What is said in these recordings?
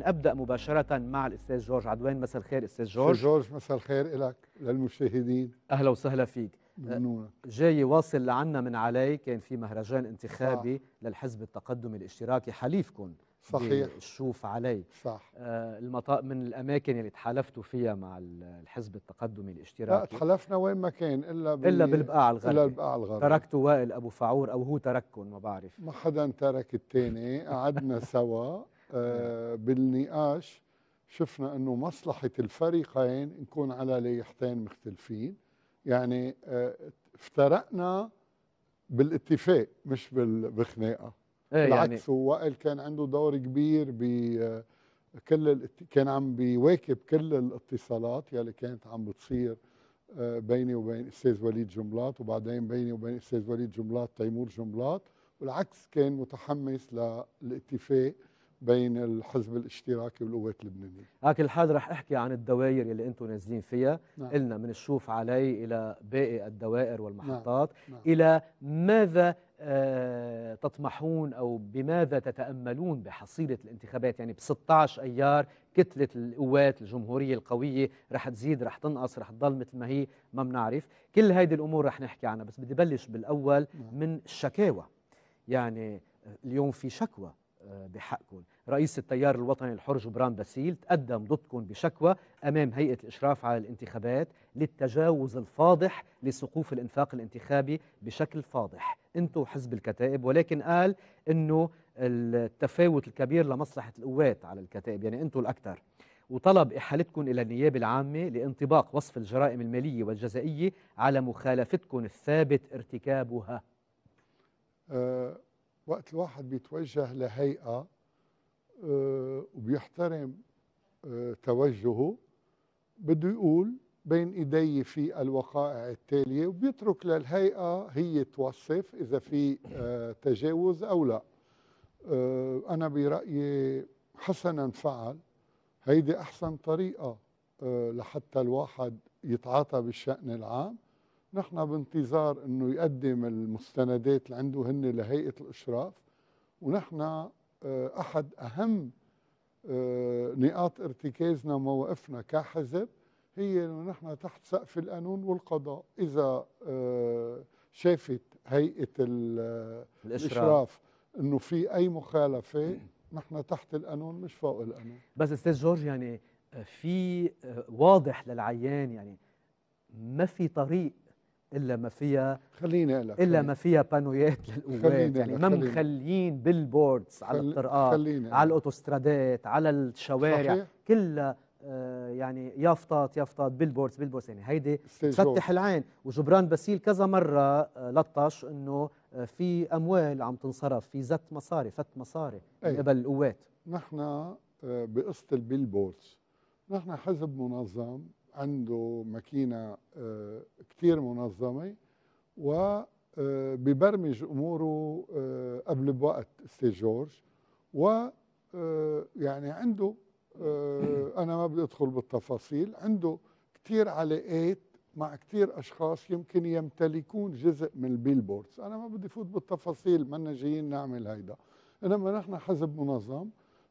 نبدا مباشره مع الاستاذ جورج عدوان مساء الخير استاذ جورج جورج مساء الخير لك للمشاهدين اهلا وسهلا فيك ممنونة. جاي واصل لعنا من علي كان في مهرجان انتخابي صح. للحزب التقدم الاشتراكي حليفكم صحيح شوف علي صح آه المطاء من الاماكن اللي تحالفتوا فيها مع الحزب التقدمي الاشتراكي لا تحالفنا وين ما كان الا بال... الا بالبقاع الغربي الا البقاع الغربي تركتوا وائل ابو فعور او هو ترككم ما بعرف ما حدا ترك الثاني قعدنا سوا آه، بالنقاش شفنا انه مصلحه الفريقين نكون على ليحتين مختلفين يعني آه، افترقنا بالاتفاق مش بالخناقه ايه يعني بالعكس يعني وائل كان عنده دور كبير ب كل كان عم بيواكب كل الاتصالات يلي كانت عم بتصير آه، بيني وبين استاذ وليد جملات وبعدين بيني وبين استاذ وليد جملات تيمور جملات والعكس كان متحمس للاتفاق بين الحزب الاشتراكي والقوات اللبنانيه. اكل الحال رح احكي عن الدوائر اللي انتم نازلين فيها، نعم. قلنا من الشوف علي الى باقي الدوائر والمحطات نعم. نعم. الى ماذا آه تطمحون او بماذا تتاملون بحصيله الانتخابات يعني ب 16 ايار كتله القوات الجمهوريه القويه رح تزيد رح تنقص رح تضل مثل ما هي ما بنعرف، كل هيدي الامور رح نحكي عنها بس بدي بلش بالاول نعم. من الشكاوى. يعني اليوم في شكوى بحقكم رئيس التيار الوطني الحر جبران باسيل تقدم ضدكم بشكوى أمام هيئة الإشراف على الانتخابات للتجاوز الفاضح لسقوف الإنفاق الانتخابي بشكل فاضح أنتوا حزب الكتائب ولكن قال أنه التفاوت الكبير لمصلحة القوات على الكتائب يعني أنتوا الأكثر وطلب إحالتكم إلى النيابة العامة لانطباق وصف الجرائم المالية والجزائية على مخالفتكم الثابت ارتكابها أه وقت الواحد بيتوجه لهيئة آه، وبيحترم آه، توجهه بده يقول بين ايدي في الوقائع التاليه وبيترك للهيئه هي توصف اذا في آه، تجاوز او لا انا برايي حسنا فعل هيدي احسن طريقه لحتى الواحد يتعاطى بالشان العام نحن بانتظار انه يقدم المستندات اللي عنده هن لهيئه الاشراف ونحن آه، احد اهم آه، نقاط ارتكازنا مواقفنا كحزب هي انه نحن تحت سقف القانون والقضاء اذا آه، شافت هيئه الاشراف, الإشراف انه في اي مخالفه نحن تحت القانون مش فوق القانون بس استاذ جورج يعني في واضح للعيان يعني ما في طريق الا ما فيها خليني لك الا ما فيها بانويات للقوات يعني ما مخليين بيلبوردز على الطرقات على الاوتوسترادات على الشوارع كلها آه، يعني يافطات يافطات بيلبوردز بيلبوردز يعني هيدي تفتح العين وجبران باسيل كذا مره آه، لطش انه آه، في اموال عم تنصرف في زت مصاري فت مصاري من قبل القوات نحن بقصه البيلبوردز نحن حزب منظم عنده ماكينه آه، كثير منظمه وبيبرمج آه، اموره آه، قبل بوقت سي جورج و يعني عنده انا ما بدي ادخل بالتفاصيل عنده كثير علاقات مع كثير اشخاص يمكن يمتلكون جزء من البيلبوردز انا ما بدي فوت بالتفاصيل منا جايين نعمل هيدا انما نحن حزب منظم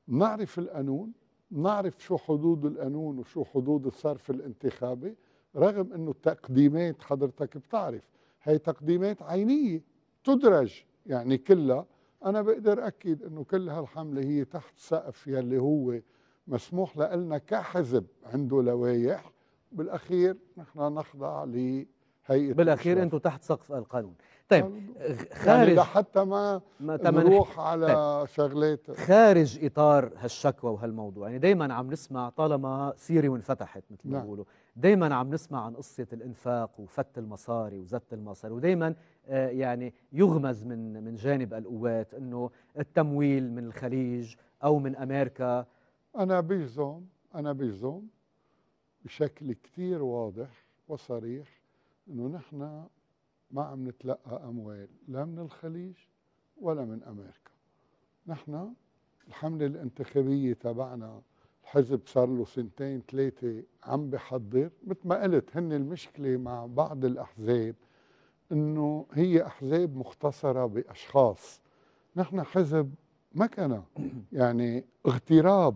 نعرف القانون نعرف شو حدود القانون وشو حدود الصرف الانتخابي رغم انه التقديمات حضرتك بتعرف هي تقديمات عينيه تدرج يعني كلها انا بقدر اكد انه كل هالحمله هي تحت سقف يلي هو مسموح لنا كحزب عنده لوايح بالاخير نحن نخضع لهيئه بالاخير انتم تحت سقف القانون طيب آه، يعني خارج يعني حتى ما, ما نروح على طيب شغلات خارج اطار هالشكوى وهالموضوع يعني دائما عم نسمع طالما سيري وانفتحت مثل ما نعم. بيقولوا دائما عم نسمع عن قصه الانفاق وفت المصاري وزت المصاري ودائما آه يعني يغمز من من جانب القوات انه التمويل من الخليج او من امريكا انا بجزم انا بجزم بشكل كثير واضح وصريح انه نحن ما عم نتلقى أموال لا من الخليج ولا من أمريكا نحن الحملة الانتخابية تبعنا الحزب صار له سنتين ثلاثة عم بحضر مثل ما قلت هن المشكلة مع بعض الأحزاب انه هي احزاب مختصره باشخاص نحن حزب مكنه يعني اغتراب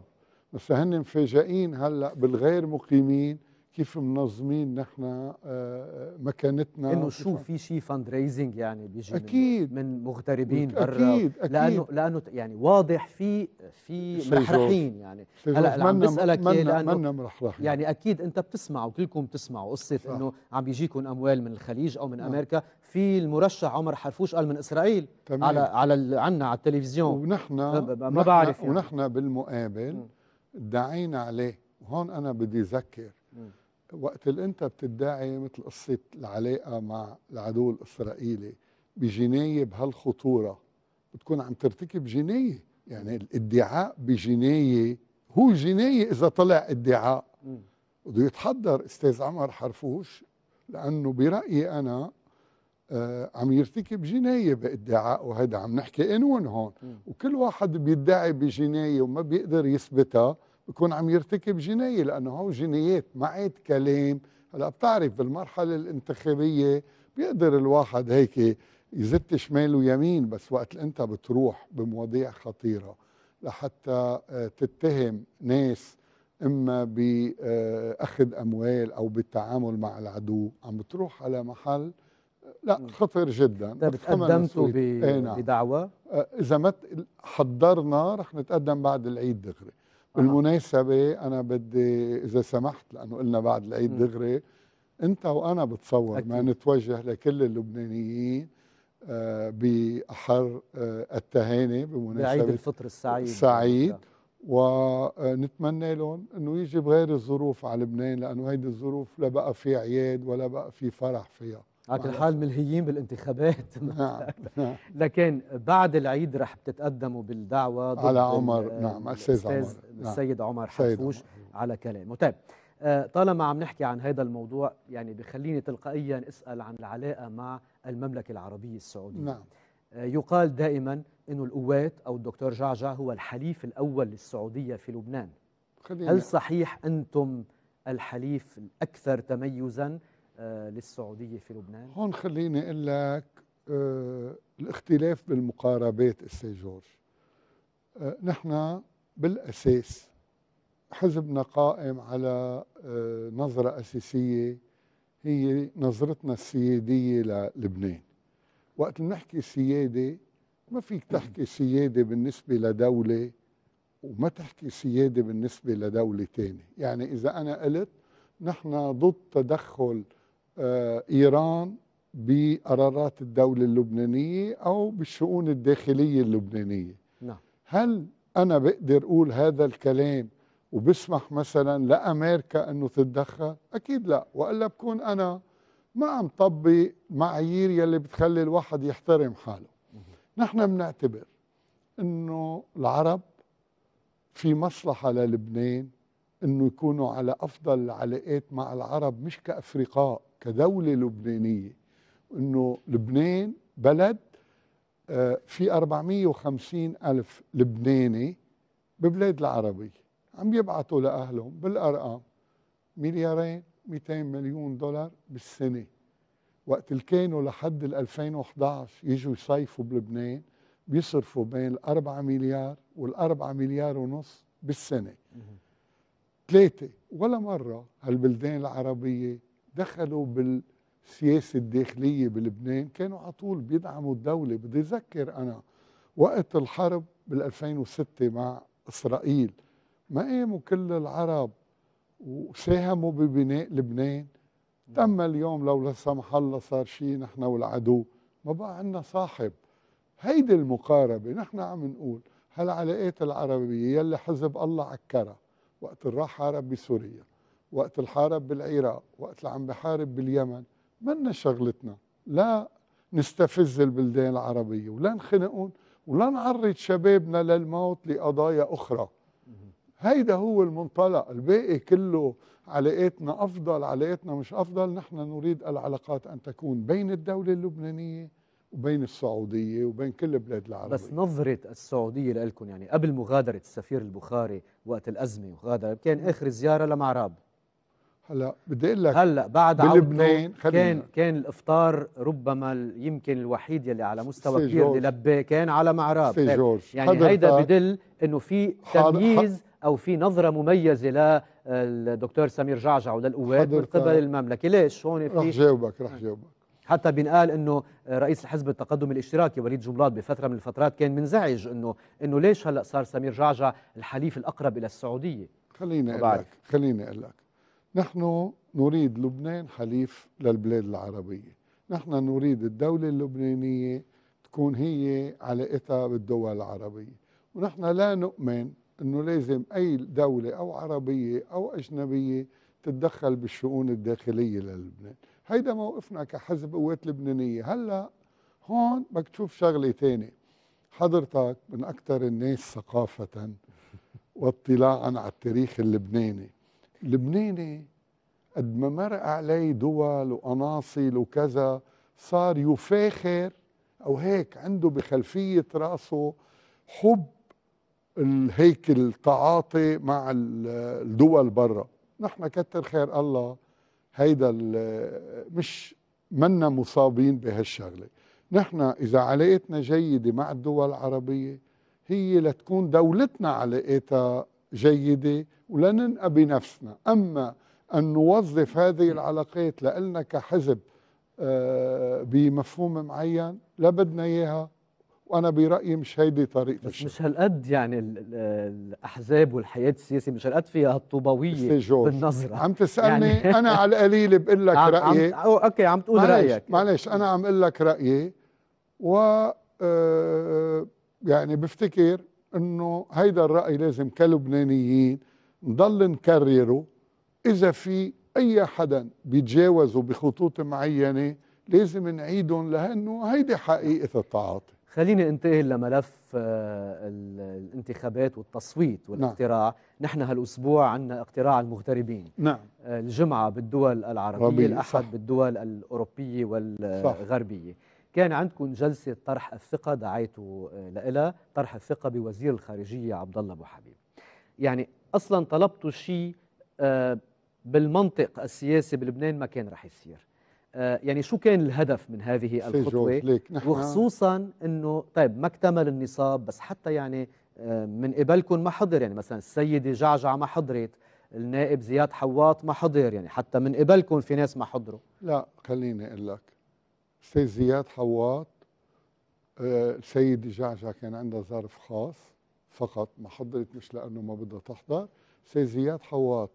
بس هن مفاجئين هلا بالغير مقيمين كيف منظمين نحن آه، آه، مكانتنا انه شو في شيء فند ريزنج يعني بيجي أكيد من مغتربين برا أكيد أكيد لانه لانه يعني واضح في في مرحرحين يعني هلا عم بسالك ايه لانه مرحرحين يعني اكيد انت بتسمع وكلكم بتسمعوا قصه انه عم بيجيكم اموال من الخليج او من نعم. امريكا في المرشح عمر حرفوش قال من اسرائيل تمام. على على عنا على التلفزيون ونحن ما بعرف يعني. ونحن بالمقابل دعينا عليه وهون انا بدي اذكر وقت اللي انت بتدعي مثل قصه العلاقه مع العدو الاسرائيلي بجنايه بهالخطوره بتكون عم ترتكب جنايه يعني الادعاء بجنايه هو جنايه اذا طلع ادعاء بده يتحضر استاذ عمر حرفوش لانه برايي انا آه عم يرتكب جنايه بادعاء وهذا عم نحكي قانون هون وكل واحد بيدعي بجنايه وما بيقدر يثبتها بكون عم يرتكب جنايه لانه هو جنايات ما عاد كلام هلا بتعرف بالمرحله الانتخابيه بيقدر الواحد هيك يزت شمال ويمين بس وقت انت بتروح بمواضيع خطيره لحتى آه، تتهم ناس اما باخذ اموال او بالتعامل مع العدو عم بتروح على محل لا خطر جدا تقدمتوا إيه، نعم. بدعوى آه، اذا ما حضرنا رح نتقدم بعد العيد دغري بالمناسبة آه. أنا بدي إذا سمحت لأنه قلنا بعد العيد دغري أنت وأنا بتصور أكيد. ما نتوجه لكل اللبنانيين آه، بأحر آه، التهاني بمناسبة بعيد الفطر السعيد السعيد ونتمنى لهم أنه يجي بغير الظروف على لبنان لأنه هيدي الظروف لا بقى في عياد ولا بقى في فرح فيها على كل حال ملهيين بالانتخابات نعم،, نعم لكن بعد العيد رح بتتقدموا بالدعوه ضد على عمر نعم استاذ عمر نعم. السيد نعم. عمر حتفوش على كلامه طيب آه، طالما عم نحكي عن هذا الموضوع يعني بخليني تلقائيا اسال عن العلاقه مع المملكه العربيه السعوديه نعم آه، يقال دائما انه القوات او الدكتور جعجع هو الحليف الاول للسعوديه في لبنان خلينا. هل صحيح انتم الحليف الاكثر تميزا آه، للسعودية في لبنان هون خليني أقول لك آه الاختلاف بالمقاربات السي جورج آه نحن بالأساس حزبنا قائم على آه نظرة أساسية هي نظرتنا السيادية للبنان وقت نحكي سيادة ما فيك تحكي سيادة بالنسبة لدولة وما تحكي سيادة بالنسبة لدولة تانية يعني إذا أنا قلت نحن ضد تدخل آه، إيران بقرارات الدولة اللبنانية أو بالشؤون الداخلية اللبنانية نعم. هل أنا بقدر أقول هذا الكلام وبسمح مثلا لأمريكا أنه تتدخل أكيد لا وإلا بكون أنا ما عم طبق معايير يلي بتخلي الواحد يحترم حاله نحن بنعتبر أنه العرب في مصلحة للبنان أنه يكونوا على أفضل العلاقات مع العرب مش كأفرقاء كدولة لبنانية أنه لبنان بلد آه، في 450 ألف لبناني ببلاد العربية عم يبعثوا لأهلهم بالأرقام مليارين 200 مليون دولار بالسنة وقت اللي كانوا لحد 2011 يجوا يصيفوا بلبنان بيصرفوا بين 4 مليار وال 4 مليار ونص بالسنة ثلاثة ولا مرة هالبلدان العربية دخلوا بالسياسه الداخليه بلبنان كانوا على طول بيدعموا الدوله بدي اذكر انا وقت الحرب بال2006 مع اسرائيل ما قاموا كل العرب وساهموا ببناء لبنان تم اليوم لو لا سمح الله صار شيء نحن والعدو ما بقى عندنا صاحب هيدي المقاربه نحن عم نقول هالعلاقات العربيه يلي حزب الله عكرها وقت الراحه عرب بسوريا وقت الحارب بالعراق وقت اللي عم بحارب باليمن منا شغلتنا لا نستفز البلدان العربية ولا نخنقهم ولا نعرض شبابنا للموت لقضايا أخرى هيدا هو المنطلق الباقي كله علاقاتنا أفضل علاقاتنا مش أفضل نحن نريد العلاقات أن تكون بين الدولة اللبنانية وبين السعودية وبين كل البلاد العربية بس نظرة السعودية لكم يعني قبل مغادرة السفير البخاري وقت الأزمة وغادر كان آخر زيارة لمعراب هلا بدي اقول لك هلا بعد بلبنان كان كان الافطار ربما يمكن الوحيد يلي على مستوى كبير اللي كان على معراب طيب، يعني هيدا بدل انه في تمييز او في نظره مميزه للدكتور سمير جعجع وللقوات من قبل المملكه ليش هون في رح جاوبك رح جاوبك حتى بينقال انه رئيس الحزب التقدم الاشتراكي وليد جملاط بفتره من الفترات كان منزعج انه انه ليش هلا صار سمير جعجع الحليف الاقرب الى السعوديه خليني اقول لك خليني اقول لك نحن نريد لبنان حليف للبلاد العربية نحن نريد الدولة اللبنانية تكون هي علاقتها بالدول العربية ونحن لا نؤمن أنه لازم أي دولة أو عربية أو أجنبية تتدخل بالشؤون الداخلية للبنان هيدا موقفنا كحزب قوات لبنانية هلأ هون بدك تشوف شغلة تانية حضرتك من أكثر الناس ثقافة واطلاعا على التاريخ اللبناني لبناني قد ما مرق عليه دول وقناصل وكذا صار يفاخر او هيك عنده بخلفيه راسه حب هيك التعاطي مع الدول برا نحن كتر خير الله هيدا مش منا مصابين بهالشغله نحن اذا علاقتنا جيده مع الدول العربيه هي لتكون دولتنا علاقاتها جيدة ولننقى بنفسنا أما أن نوظف هذه العلاقات لألنا كحزب آه، بمفهوم معين لا بدنا إياها وانا برايي مش هيدي طريقه بس الشيء. مش هالقد يعني الاحزاب والحياه السياسيه مش هالقد فيها الطوباوية بالنظره عم تسالني يعني انا على القليل بقول لك رايي عم اوكي عم تقول معلش رايك معلش انا عم اقول لك رايي و آه، يعني بفتكر انه هيدا الراي لازم كلبنانيين نضل نكرره اذا في اي حدا بيتجاوزوا بخطوط معينه لازم نعيدهم لانه هيدي حقيقه التعاطي خليني انتقل لملف آه، الانتخابات والتصويت نعم. والاقتراع نعم. نحن هالاسبوع عندنا اقتراع المغتربين نعم. آه، الجمعه بالدول العربيه ربيع. الاحد صح. بالدول الاوروبيه والغربيه صح. كان عندكم جلسة طرح الثقة دعيتوا آه، لها طرح الثقة بوزير الخارجية عبد الله أبو حبيب يعني أصلا طلبتوا شيء آه، بالمنطق السياسي بلبنان ما كان رح يصير آه، يعني شو كان الهدف من هذه الخطوة وخصوصا أنه طيب ما اكتمل النصاب بس حتى يعني من قبلكم ما حضر يعني مثلا السيدة جعجعة ما حضرت النائب زياد حواط ما حضر يعني حتى من قبلكم في ناس ما حضروا لا خليني اقول لك السيد زياد حواط آه، السيد جعجع كان عندها ظرف خاص فقط ما حضرت مش لانه ما بدها تحضر السيد زياد حواط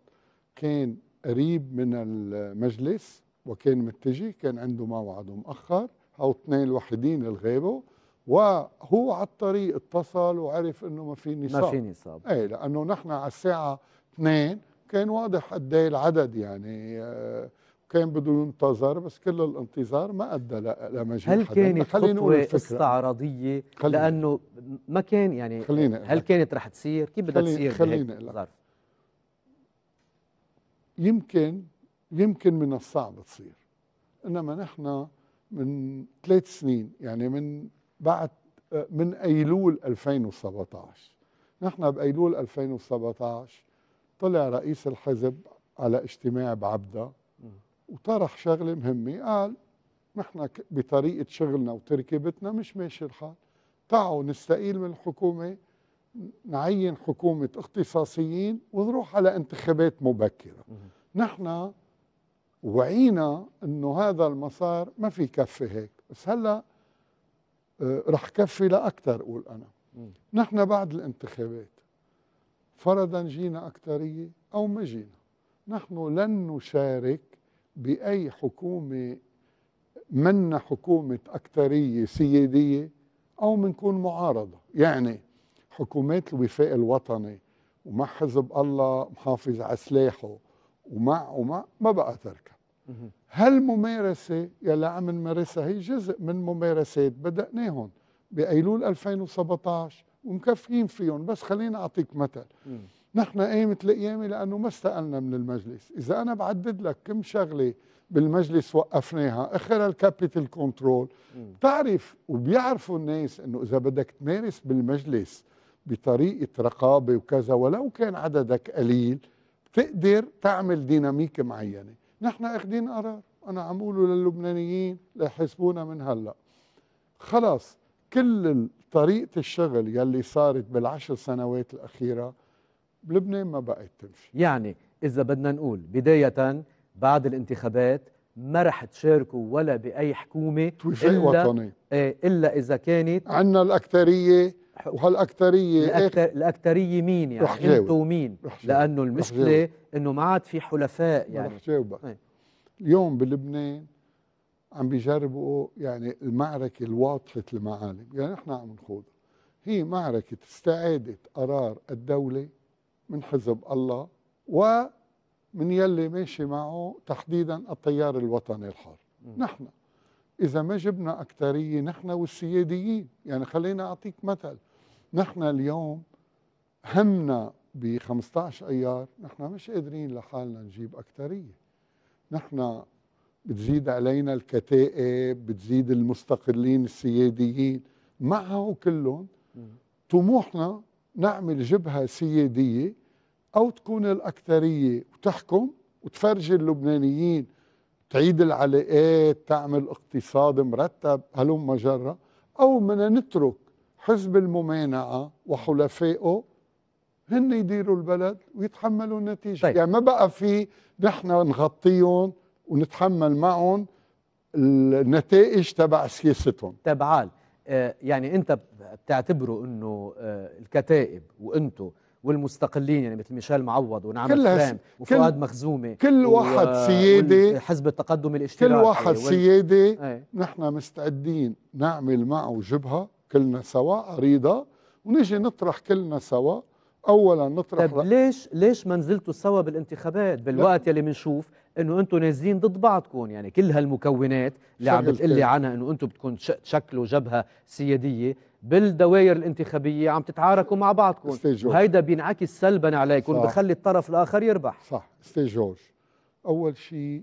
كان قريب من المجلس وكان متجه كان عنده موعد مؤخر او اثنين الوحيدين اللي غابوا وهو على الطريق اتصل وعرف انه ما في نصاب ما في نصاب اي لانه نحن على الساعه 2 كان واضح قد ايه العدد يعني آه كان بده ينتظر بس كل الانتظار ما ادى لمجيء هل كانت خطوه استعراضيه لانه ما كان يعني خلينا هل كانت رح تصير كيف بدها تصير خلينا يمكن يمكن من الصعب تصير انما نحن من ثلاث سنين يعني من بعد من ايلول 2017 نحن بايلول 2017 طلع رئيس الحزب على اجتماع بعبده وطرح شغله مهمه قال نحن بطريقه شغلنا وتركيبتنا مش ماشي الحال تعوا نستقيل من الحكومه نعين حكومه اختصاصيين ونروح على انتخابات مبكره نحن وعينا انه هذا المسار ما في كفي هيك بس هلا آه، رح كفي لاكثر قول انا نحن بعد الانتخابات فرضا جينا اكثريه او ما جينا نحن لن نشارك بأي حكومة من حكومة أكترية سيادية أو منكون معارضة يعني حكومات الوفاء الوطني ومع حزب الله محافظ على سلاحه ومع ومع ما بقى تركها هالممارسة يلي عم نمارسها هي جزء من ممارسات بدأناهم بأيلول 2017 ومكفيين فيهم بس خليني أعطيك مثل نحن قيمة القيامة لأنه ما استقلنا من المجلس إذا أنا بعدد لك كم شغلة بالمجلس وقفناها اخر الكابيتال كنترول بتعرف وبيعرفوا الناس انه اذا بدك تمارس بالمجلس بطريقه رقابه وكذا ولو كان عددك قليل بتقدر تعمل ديناميك معينه نحن اخذين قرار انا عم اقوله للبنانيين ليحسبونا من هلا خلص كل طريقه الشغل يلي صارت بالعشر سنوات الاخيره بلبنان ما بقت تمشي يعني إذا بدنا نقول بداية بعد الانتخابات ما رح تشاركوا ولا بأي حكومة إلا, وطني. إيه إلا إذا كانت عندنا الأكثرية وهالأكثرية الأكتر... إيه؟ الأكثرية مين يعني انتم مين لأنه المشكلة أنه ما عاد في حلفاء يعني رح جاوبك إيه. اليوم بلبنان عم بيجربوا يعني المعركة الواضحه المعالم يعني نحن عم نخوضها هي معركة استعادة قرار الدولة من حزب الله ومن يلي ماشي معه تحديدا التيار الوطني الحر م. نحن إذا ما جبنا اكثريه نحن والسياديين يعني خلينا أعطيك مثل نحن اليوم همنا ب 15 أيار نحن مش قادرين لحالنا نجيب اكثريه نحن بتزيد علينا الكتائب بتزيد المستقلين السياديين معه كلهم طموحنا نعمل جبهة سيادية أو تكون الأكثرية وتحكم وتفرجي اللبنانيين تعيد العلاقات تعمل اقتصاد مرتب هلوم جرة أو بدنا نترك حزب الممانعة وحلفائه هن يديروا البلد ويتحملوا النتيجة طيب. يعني ما بقى في نحن نغطيهم ونتحمل معهم النتائج تبع سياستهم تبعال طيب آه يعني انت بتعتبروا انه آه الكتائب وانتو والمستقلين يعني مثل ميشيل معوض ونعم السلام وفؤاد مخزومي كل واحد سياده حزب التقدم الاشتراكي كل واحد وال... سياده نحن مستعدين نعمل معه جبهه كلنا سوا عريضه ونجي نطرح كلنا سوا اولا نطرح طيب ليش ليش ما نزلتوا سوا بالانتخابات بالوقت يلي بنشوف انه انتم نازلين ضد بعضكم يعني كل هالمكونات اللي عم بتقلي إيه؟ عنها انه انتم بتكون تشكلوا جبهه سياديه بالدوائر الانتخابيه عم تتعاركوا مع بعضكم وهيدا بينعكس سلبا عليكم بخلي الطرف الاخر يربح صح استاذ جورج اول شيء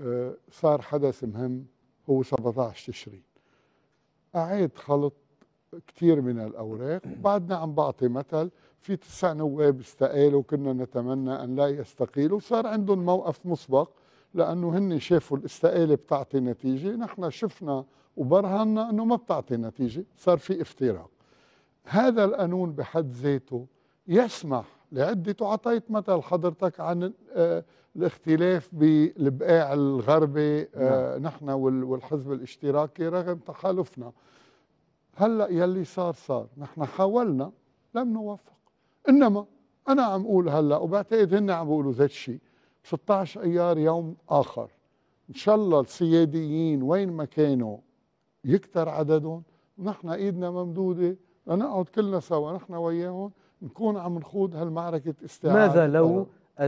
آه، صار حدث مهم هو 17 تشرين اعيد خلط كثير من الاوراق بعدنا عم بعطي مثل في تسع نواب استقالوا كنا نتمنى ان لا يستقيلوا صار عندهم موقف مسبق لانه هن شافوا الاستقاله بتعطي نتيجه نحن شفنا وبرهنا انه ما بتعطي نتيجه صار في افتراق هذا القانون بحد ذاته يسمح لعدة وعطيت مثل حضرتك عن آه، الاختلاف بالبقاع الغربي آه، نعم. نحن والحزب الاشتراكي رغم تحالفنا هلا يلي صار صار نحن حاولنا لم نوفق انما انا عم اقول هلا وبعتقد هن عم بيقولوا ذات الشيء 16 ايار يوم اخر ان شاء الله السياديين وين ما كانوا يكتر عددهم ونحن ايدنا ممدوده لنقعد كلنا سوا نحن وياهم نكون عم نخوض هالمعركه استعاده ماذا لو